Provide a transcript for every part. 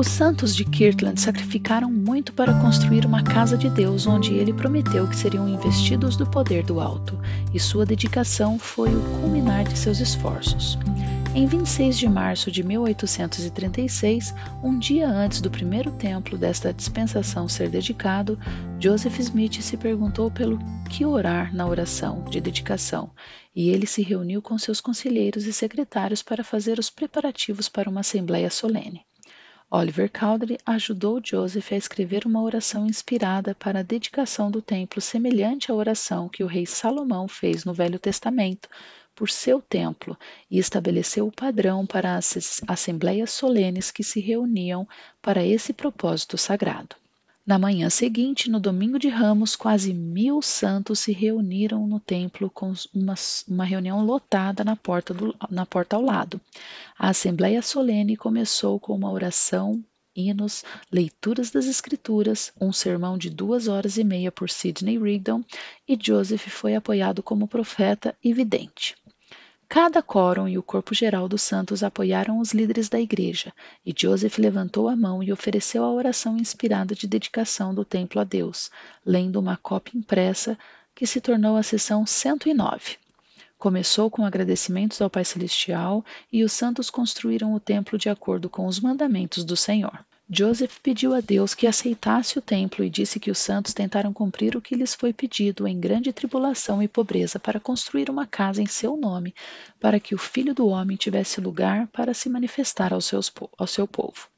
Os santos de Kirtland sacrificaram muito para construir uma casa de Deus onde ele prometeu que seriam investidos do poder do alto, e sua dedicação foi o culminar de seus esforços. Em 26 de março de 1836, um dia antes do primeiro templo desta dispensação ser dedicado, Joseph Smith se perguntou pelo que orar na oração de dedicação, e ele se reuniu com seus conselheiros e secretários para fazer os preparativos para uma assembleia solene. Oliver Cowdery ajudou Joseph a escrever uma oração inspirada para a dedicação do templo, semelhante à oração que o rei Salomão fez no Velho Testamento por seu templo e estabeleceu o padrão para as assembleias solenes que se reuniam para esse propósito sagrado. Na manhã seguinte, no domingo de Ramos, quase mil santos se reuniram no templo com uma, uma reunião lotada na porta, do, na porta ao lado. A assembleia solene começou com uma oração hinos, leituras das escrituras, um sermão de duas horas e meia por Sidney Rigdon, e Joseph foi apoiado como profeta e vidente. Cada quórum e o corpo geral dos santos apoiaram os líderes da igreja, e Joseph levantou a mão e ofereceu a oração inspirada de dedicação do templo a Deus, lendo uma cópia impressa que se tornou a sessão 109. Começou com agradecimentos ao Pai Celestial e os santos construíram o templo de acordo com os mandamentos do Senhor. Joseph pediu a Deus que aceitasse o templo e disse que os santos tentaram cumprir o que lhes foi pedido em grande tribulação e pobreza para construir uma casa em seu nome, para que o filho do homem tivesse lugar para se manifestar ao, seus, ao seu povo.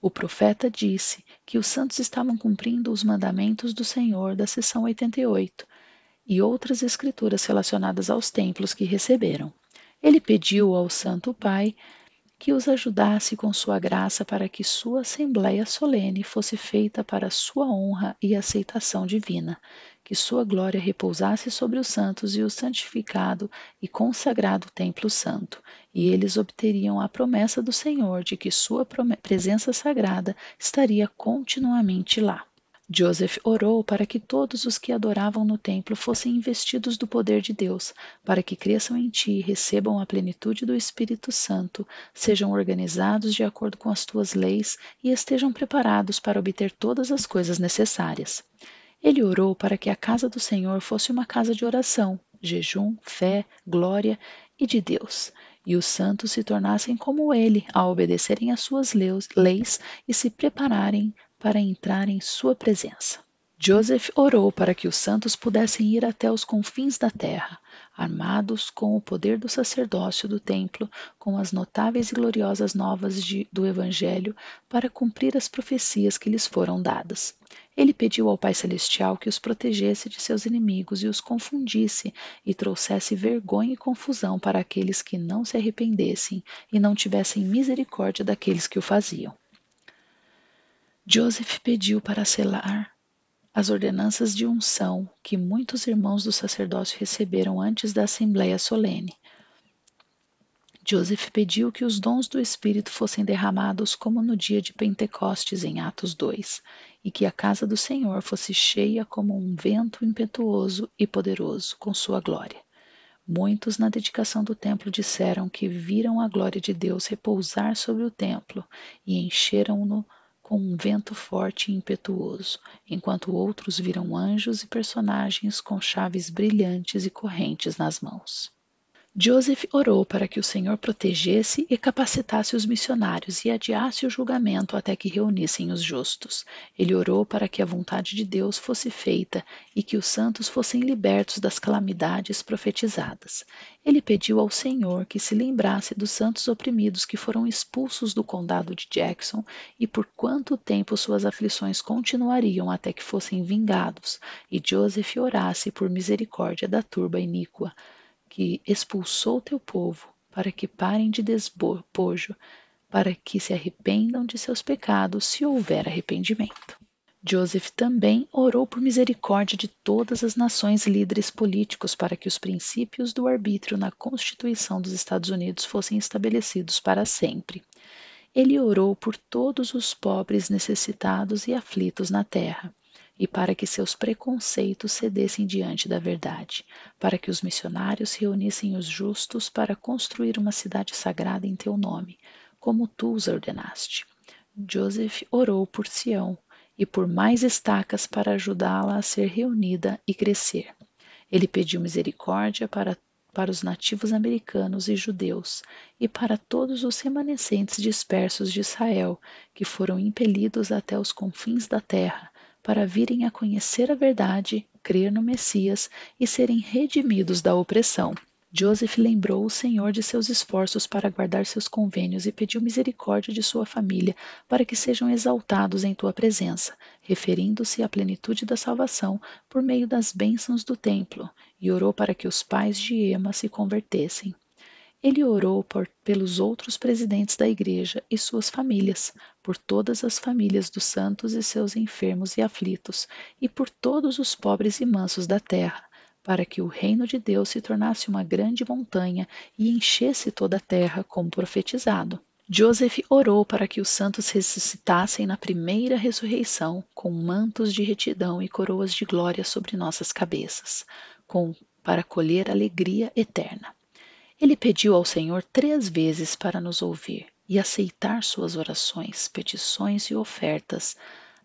O profeta disse que os santos estavam cumprindo os mandamentos do Senhor da seção 88 e outras escrituras relacionadas aos templos que receberam. Ele pediu ao Santo Pai que os ajudasse com sua graça para que sua assembléia solene fosse feita para sua honra e aceitação divina, que sua glória repousasse sobre os santos e o santificado e consagrado templo santo, e eles obteriam a promessa do Senhor de que sua presença sagrada estaria continuamente lá. Joseph orou para que todos os que adoravam no templo fossem investidos do poder de Deus, para que cresçam em ti e recebam a plenitude do Espírito Santo, sejam organizados de acordo com as tuas leis e estejam preparados para obter todas as coisas necessárias. Ele orou para que a casa do Senhor fosse uma casa de oração, jejum, fé, glória e de Deus, e os santos se tornassem como ele, a obedecerem às suas leis e se prepararem para entrar em sua presença. Joseph orou para que os santos pudessem ir até os confins da terra, armados com o poder do sacerdócio do templo, com as notáveis e gloriosas novas de, do Evangelho, para cumprir as profecias que lhes foram dadas. Ele pediu ao Pai Celestial que os protegesse de seus inimigos e os confundisse, e trouxesse vergonha e confusão para aqueles que não se arrependessem e não tivessem misericórdia daqueles que o faziam. Joseph pediu para selar as ordenanças de unção que muitos irmãos do sacerdócio receberam antes da assembleia solene. Joseph pediu que os dons do Espírito fossem derramados como no dia de Pentecostes, em Atos 2, e que a casa do Senhor fosse cheia como um vento impetuoso e poderoso, com sua glória. Muitos na dedicação do templo disseram que viram a glória de Deus repousar sobre o templo e encheram-no com um vento forte e impetuoso, enquanto outros viram anjos e personagens com chaves brilhantes e correntes nas mãos. Joseph orou para que o Senhor protegesse e capacitasse os missionários e adiasse o julgamento até que reunissem os justos. Ele orou para que a vontade de Deus fosse feita e que os santos fossem libertos das calamidades profetizadas. Ele pediu ao Senhor que se lembrasse dos santos oprimidos que foram expulsos do condado de Jackson e por quanto tempo suas aflições continuariam até que fossem vingados, e Joseph orasse por misericórdia da turba iníqua que expulsou teu povo, para que parem de despojo, para que se arrependam de seus pecados, se houver arrependimento. Joseph também orou por misericórdia de todas as nações líderes políticos para que os princípios do arbítrio na Constituição dos Estados Unidos fossem estabelecidos para sempre. Ele orou por todos os pobres necessitados e aflitos na terra e para que seus preconceitos cedessem diante da verdade, para que os missionários reunissem os justos para construir uma cidade sagrada em teu nome, como tu os ordenaste. Joseph orou por Sião e por mais estacas para ajudá-la a ser reunida e crescer. Ele pediu misericórdia para para os nativos americanos e judeus, e para todos os remanescentes dispersos de Israel, que foram impelidos até os confins da terra, para virem a conhecer a verdade, crer no Messias e serem redimidos da opressão. Joseph lembrou o Senhor de seus esforços para guardar seus convênios e pediu misericórdia de sua família para que sejam exaltados em tua presença, referindo-se à plenitude da salvação por meio das bênçãos do templo, e orou para que os pais de Ema se convertessem. Ele orou por, pelos outros presidentes da igreja e suas famílias, por todas as famílias dos santos e seus enfermos e aflitos, e por todos os pobres e mansos da terra, para que o reino de Deus se tornasse uma grande montanha e enchesse toda a terra, como profetizado. Joseph orou para que os santos ressuscitassem na primeira ressurreição, com mantos de retidão e coroas de glória sobre nossas cabeças, com, para colher alegria eterna. Ele pediu ao Senhor três vezes para nos ouvir e aceitar suas orações, petições e ofertas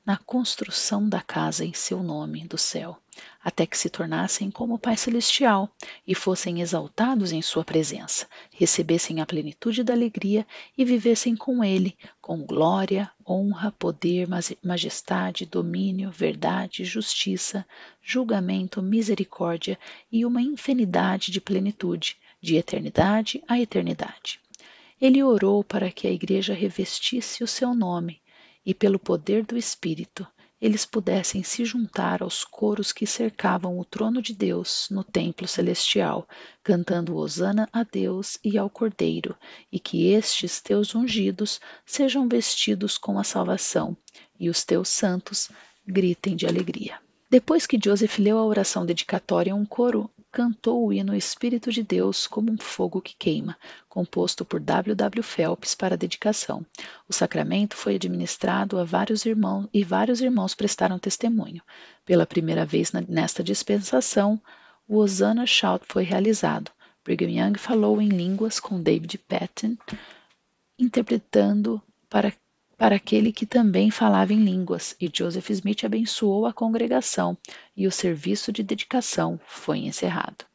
na construção da casa em seu nome do céu, até que se tornassem como o Pai Celestial e fossem exaltados em sua presença, recebessem a plenitude da alegria e vivessem com Ele, com glória, honra, poder, majestade, domínio, verdade, justiça, julgamento, misericórdia e uma infinidade de plenitude, de eternidade a eternidade. Ele orou para que a Igreja revestisse o seu nome e, pelo poder do Espírito, eles pudessem se juntar aos coros que cercavam o trono de Deus no templo celestial, cantando hosana a Deus e ao Cordeiro, e que estes teus ungidos sejam vestidos com a salvação, e os teus santos gritem de alegria. Depois que Joseph leu a oração dedicatória, um coro cantou o hino Espírito de Deus como um fogo que queima, composto por W. W. Phelps para dedicação. O sacramento foi administrado a vários irmãos e vários irmãos prestaram testemunho. Pela primeira vez nesta dispensação, o Hosanna Shout foi realizado. Brigham Young falou em línguas com David Patton, interpretando para para aquele que também falava em línguas, e Joseph Smith abençoou a congregação, e o serviço de dedicação foi encerrado.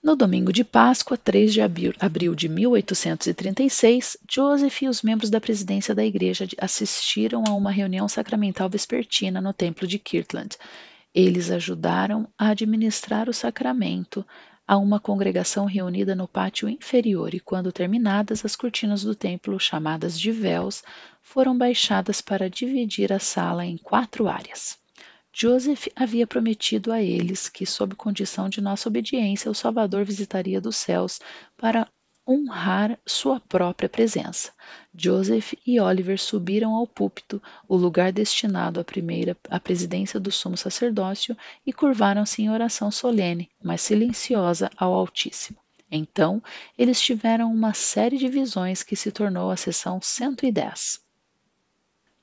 No domingo de Páscoa, 3 de abril de 1836, Joseph e os membros da presidência da igreja assistiram a uma reunião sacramental vespertina no templo de Kirtland. Eles ajudaram a administrar o sacramento, a uma congregação reunida no pátio inferior, e quando terminadas, as cortinas do templo, chamadas de véus, foram baixadas para dividir a sala em quatro áreas. Joseph havia prometido a eles que, sob condição de nossa obediência, o Salvador visitaria dos céus para honrar sua própria presença. Joseph e Oliver subiram ao púlpito, o lugar destinado à primeira à presidência do sumo sacerdócio, e curvaram-se em oração solene, mas silenciosa ao Altíssimo. Então, eles tiveram uma série de visões que se tornou a sessão 110.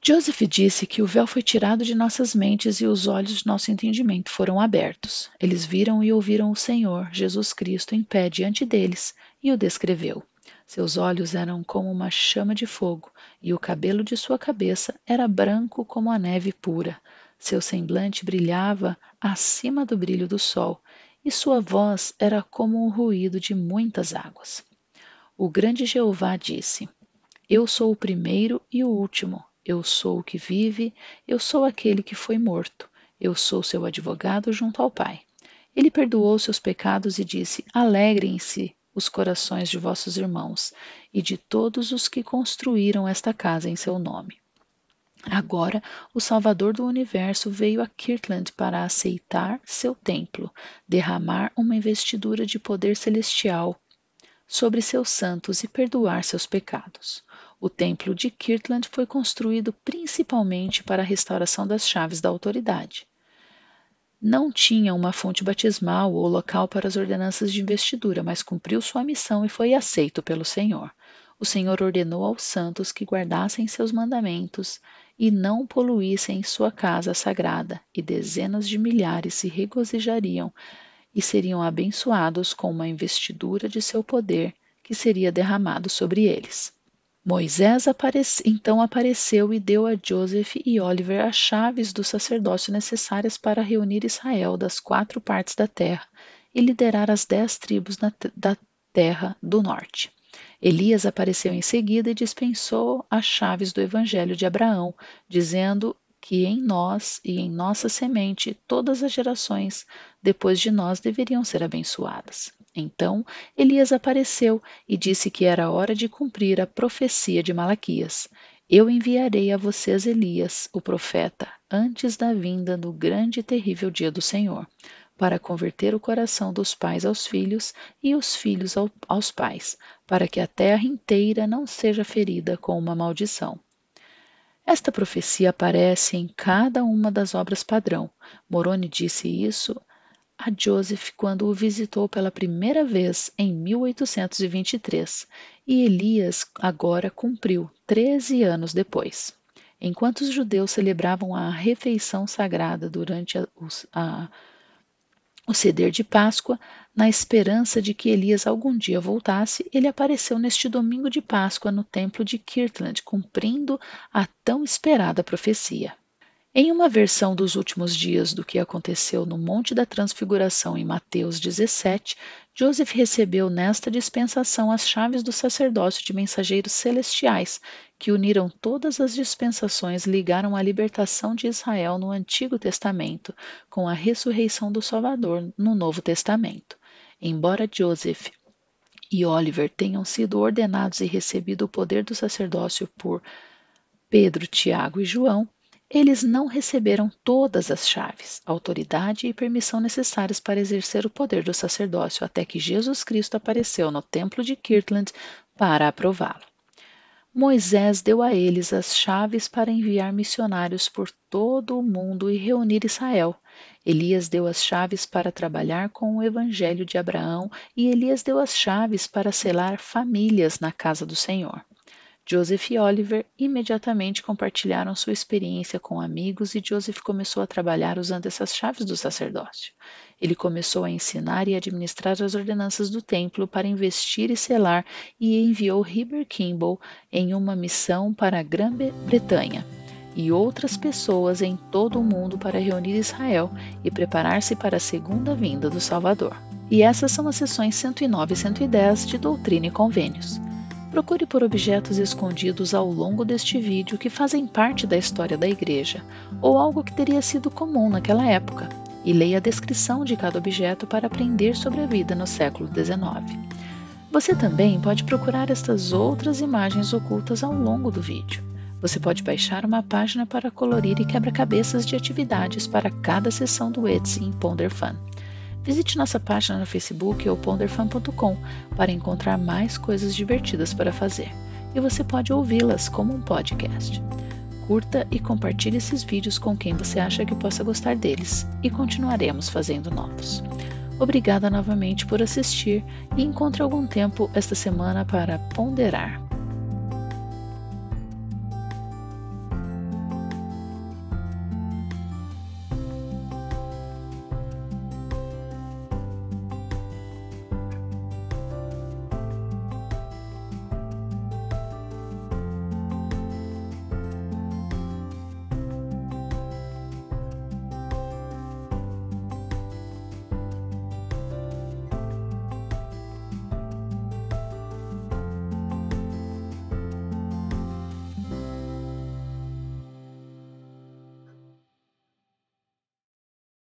Joseph disse que o véu foi tirado de nossas mentes e os olhos de nosso entendimento foram abertos. Eles viram e ouviram o Senhor, Jesus Cristo, em pé diante deles e o descreveu. Seus olhos eram como uma chama de fogo e o cabelo de sua cabeça era branco como a neve pura. Seu semblante brilhava acima do brilho do sol e sua voz era como o ruído de muitas águas. O grande Jeová disse: Eu sou o primeiro e o último eu sou o que vive, eu sou aquele que foi morto, eu sou seu advogado junto ao Pai. Ele perdoou seus pecados e disse: Alegrem-se os corações de vossos irmãos e de todos os que construíram esta casa em seu nome. Agora, o Salvador do Universo veio a Kirtland para aceitar seu templo, derramar uma investidura de poder celestial sobre seus santos e perdoar seus pecados. O templo de Kirtland foi construído principalmente para a restauração das chaves da autoridade. Não tinha uma fonte batismal ou local para as ordenanças de investidura, mas cumpriu sua missão e foi aceito pelo Senhor. O Senhor ordenou aos santos que guardassem seus mandamentos e não poluíssem sua casa sagrada, e dezenas de milhares se regozijariam e seriam abençoados com uma investidura de seu poder que seria derramado sobre eles. Moisés aparece, então apareceu e deu a Joseph e Oliver as chaves do sacerdócio necessárias para reunir Israel das quatro partes da terra e liderar as dez tribos na, da terra do norte. Elias apareceu em seguida e dispensou as chaves do evangelho de Abraão, dizendo que em nós e em nossa semente todas as gerações depois de nós deveriam ser abençoadas. Então Elias apareceu e disse que era hora de cumprir a profecia de Malaquias. Eu enviarei a vocês Elias, o profeta, antes da vinda do grande e terrível dia do Senhor, para converter o coração dos pais aos filhos e os filhos ao, aos pais, para que a terra inteira não seja ferida com uma maldição. Esta profecia aparece em cada uma das obras padrão. Moroni disse isso a Joseph quando o visitou pela primeira vez em 1823, e Elias agora cumpriu 13 anos depois. Enquanto os judeus celebravam a refeição sagrada durante a, a, o ceder de Páscoa, na esperança de que Elias algum dia voltasse, ele apareceu neste domingo de Páscoa no templo de Kirtland, cumprindo a tão esperada profecia. Em uma versão dos últimos dias do que aconteceu no Monte da Transfiguração em Mateus 17, Joseph recebeu nesta dispensação as chaves do sacerdócio de mensageiros celestiais, que uniram todas as dispensações ligaram a libertação de Israel no Antigo Testamento com a ressurreição do Salvador no Novo Testamento. Embora Joseph e Oliver tenham sido ordenados e recebido o poder do sacerdócio por Pedro, Tiago e João, eles não receberam todas as chaves, autoridade e permissão necessárias para exercer o poder do sacerdócio até que Jesus Cristo apareceu no templo de Kirtland para aprová-lo. Moisés deu a eles as chaves para enviar missionários por todo o mundo e reunir Israel. Elias deu as chaves para trabalhar com o evangelho de Abraão e Elias deu as chaves para selar famílias na casa do Senhor. Joseph e Oliver imediatamente compartilharam sua experiência com amigos e Joseph começou a trabalhar usando essas chaves do sacerdócio. Ele começou a ensinar e administrar as ordenanças do templo para investir e selar e enviou Heber Kimball em uma missão para a Grã-Bretanha e outras pessoas em todo o mundo para reunir Israel e preparar-se para a segunda vinda do Salvador. E essas são as sessões 109 e 110 de Doutrina e Convênios. Procure por objetos escondidos ao longo deste vídeo que fazem parte da história da igreja, ou algo que teria sido comum naquela época, e leia a descrição de cada objeto para aprender sobre a vida no século XIX. Você também pode procurar estas outras imagens ocultas ao longo do vídeo. Você pode baixar uma página para colorir e quebra-cabeças de atividades para cada sessão do Etsy em Ponderfun. Visite nossa página no Facebook ou ponderfan.com para encontrar mais coisas divertidas para fazer. E você pode ouvi-las como um podcast. Curta e compartilhe esses vídeos com quem você acha que possa gostar deles e continuaremos fazendo novos. Obrigada novamente por assistir e encontre algum tempo esta semana para ponderar.